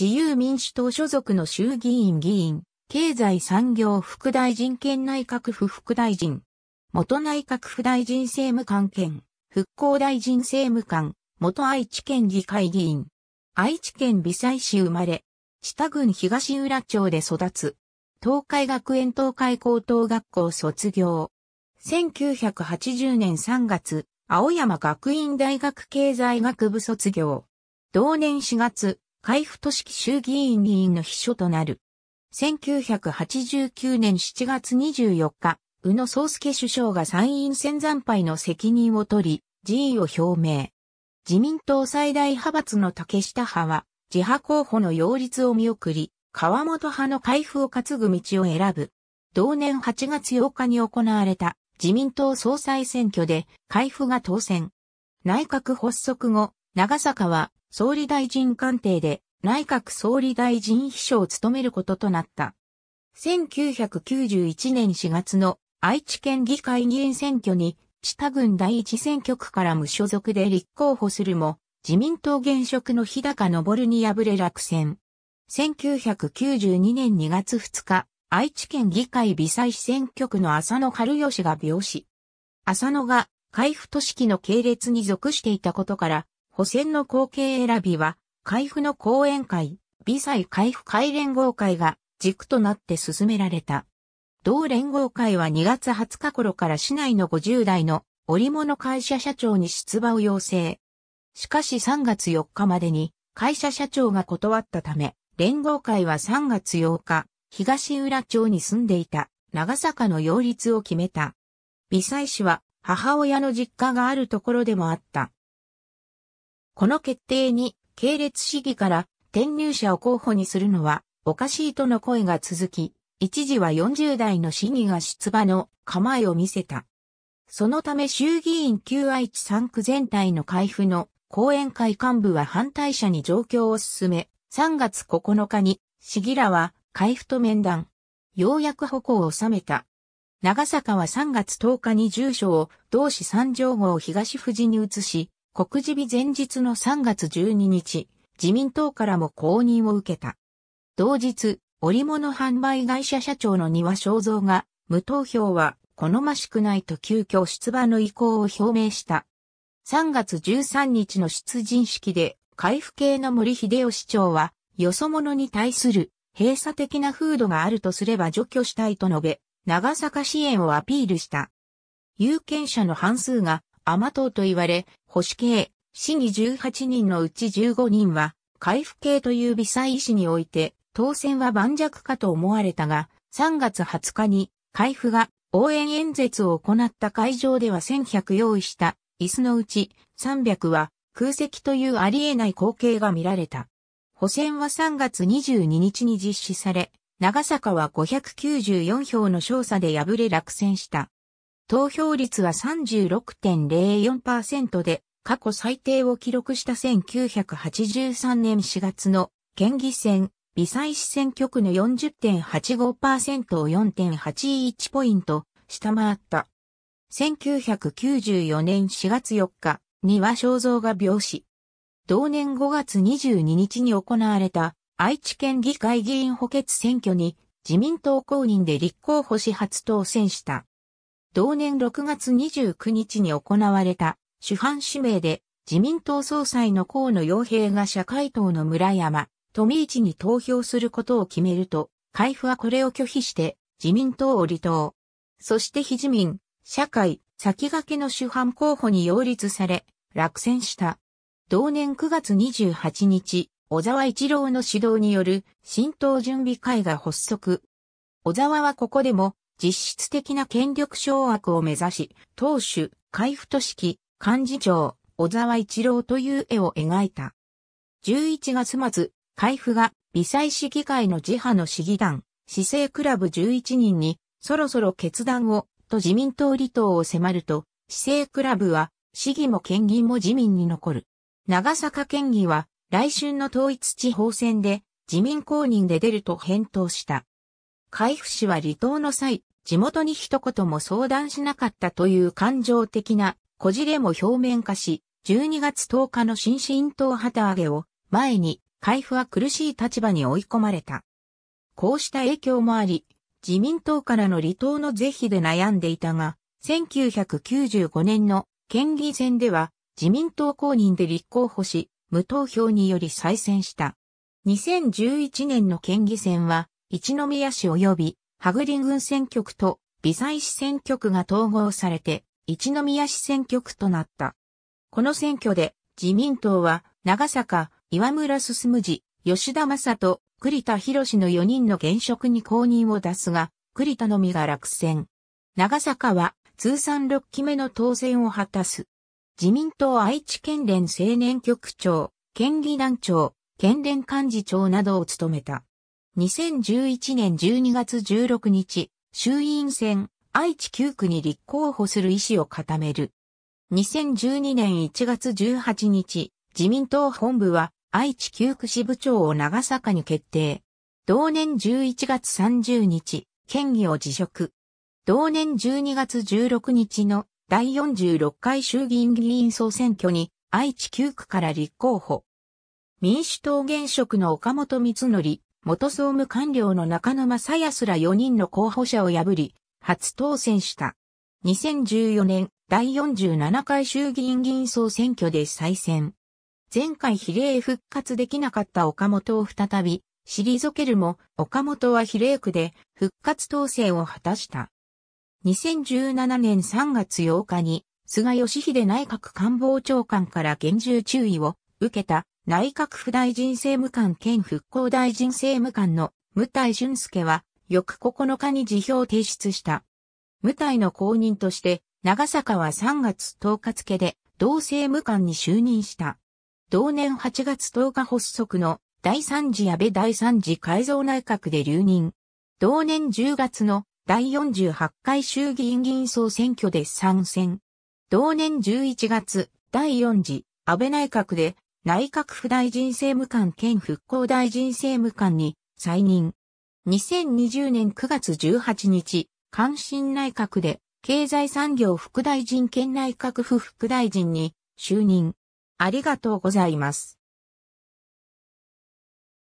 自由民主党所属の衆議院議員、経済産業副大臣兼内閣府副大臣、元内閣府大臣政務官兼、復興大臣政務官、元愛知県議会議員、愛知県美西市生まれ、知多郡東浦町で育つ、東海学園東海高等学校卒業。1980年3月、青山学院大学経済学部卒業。同年4月、海部市記衆議院議員の秘書となる。1989年7月24日、宇野宗介首相が参院選惨敗の責任を取り、辞意を表明。自民党最大派閥の竹下派は、自派候補の擁立を見送り、川本派の海部を担ぐ道を選ぶ。同年8月8日に行われた自民党総裁選挙で、海部が当選。内閣発足後、長坂は総理大臣官邸で内閣総理大臣秘書を務めることとなった。1991年4月の愛知県議会議員選挙に知多郡第一選挙区から無所属で立候補するも、自民党現職の日高昇に敗れ落選。1992年2月2日、愛知県議会微細市選挙区の浅野春吉が病死。浅野が海部都市の系列に属していたことから、補選の後継選びは、海部の講演会、美祭海部会連合会が軸となって進められた。同連合会は2月20日頃から市内の50代の織物会社社長に出馬を要請。しかし3月4日までに会社社長が断ったため、連合会は3月8日、東浦町に住んでいた長坂の擁立を決めた。美祭氏は母親の実家があるところでもあった。この決定に、系列市議から転入者を候補にするのはおかしいとの声が続き、一時は40代の市議が出馬の構えを見せた。そのため衆議院旧愛知3区全体の開封の後援会幹部は反対者に状況を進め、3月9日に市議らは開封と面談。ようやく歩行を収めた。長坂は3月10日に住所を同市三条号東富士に移し、告示日前日の3月12日、自民党からも公認を受けた。同日、織物販売会社社長の庭正蔵が、無投票は好ましくないと急遽出馬の意向を表明した。3月13日の出陣式で、海部系の森秀夫市長は、よそ者に対する閉鎖的な風土があるとすれば除去したいと述べ、長坂支援をアピールした。有権者の半数が甘党と言われ、保守系、市議18人のうち15人は、回復系という微細医師において、当選は盤石かと思われたが、3月20日に、海復が応援演説を行った会場では1100用意した椅子のうち300は空席というありえない光景が見られた。補選は3月22日に実施され、長坂は594票の少佐で敗れ落選した。投票率は36.04%で、過去最低を記録した1983年4月の県議選、微細市選挙区の40.85%を4.81ポイント下回った。1994年4月4日には肖像が病死。同年5月22日に行われた愛知県議会議員補欠選挙に自民党公認で立候補し初当選した。同年6月29日に行われた主犯指名で自民党総裁の河野洋平が社会党の村山、富市に投票することを決めると、海部はこれを拒否して自民党を離党。そして非自民、社会、先駆けの主犯候補に擁立され、落選した。同年9月28日、小沢一郎の指導による新党準備会が発足。小沢はここでも実質的な権力掌握を目指し、当主、海部都式、幹事長、小沢一郎という絵を描いた。11月末、海部が微細市議会の自派の市議団、市政クラブ11人に、そろそろ決断を、と自民党離党を迫ると、市政クラブは、市議も県議も自民に残る。長坂県議は、来春の統一地方選で、自民公認で出ると返答した。海部氏は離党の際、地元に一言も相談しなかったという感情的なこじれも表面化し、12月10日の新進党旗揚げを前に、海部は苦しい立場に追い込まれた。こうした影響もあり、自民党からの離党の是非で悩んでいたが、1995年の県議選では自民党公認で立候補し、無投票により再選した。2011年の県議選は、一宮市及び羽栗郡選挙区と微細市選挙区が統合されて、一宮市選挙区となった。この選挙で、自民党は、長坂、岩村進次、吉田正人、栗田博士の4人の現職に公認を出すが、栗田のみが落選。長坂は、通算6期目の当選を果たす。自民党愛知県連青年局長、県議団長、県連幹事長などを務めた。2011年12月16日、衆院選、愛知9区に立候補する意思を固める。2012年1月18日、自民党本部は愛知9区支部長を長坂に決定。同年11月30日、県議を辞職。同年12月16日の第46回衆議院議員総選挙に愛知9区から立候補。民主党現職の岡本光則、元総務官僚の中野正康ら4人の候補者を破り、初当選した。2014年第47回衆議院議員総選挙で再選。前回比例復活できなかった岡本を再び、退けるも、岡本は比例区で復活当選を果たした。2017年3月8日に、菅義偉内閣官房長官から厳重注意を受けた内閣府大臣政務官兼復興大臣政務官の武体俊介は、翌9日に辞表を提出した。武体の後任として、長坂は3月10日付で、同政務官に就任した。同年8月10日発足の第3次安倍第3次改造内閣で留任。同年10月の第48回衆議院議員総選挙で参戦。同年11月第4次安倍内閣で内閣府大臣政務官兼復興大臣政務官に再任。2020年9月18日、関心内閣で経済産業副大臣兼内閣府副大臣に就任。ありがとうございます。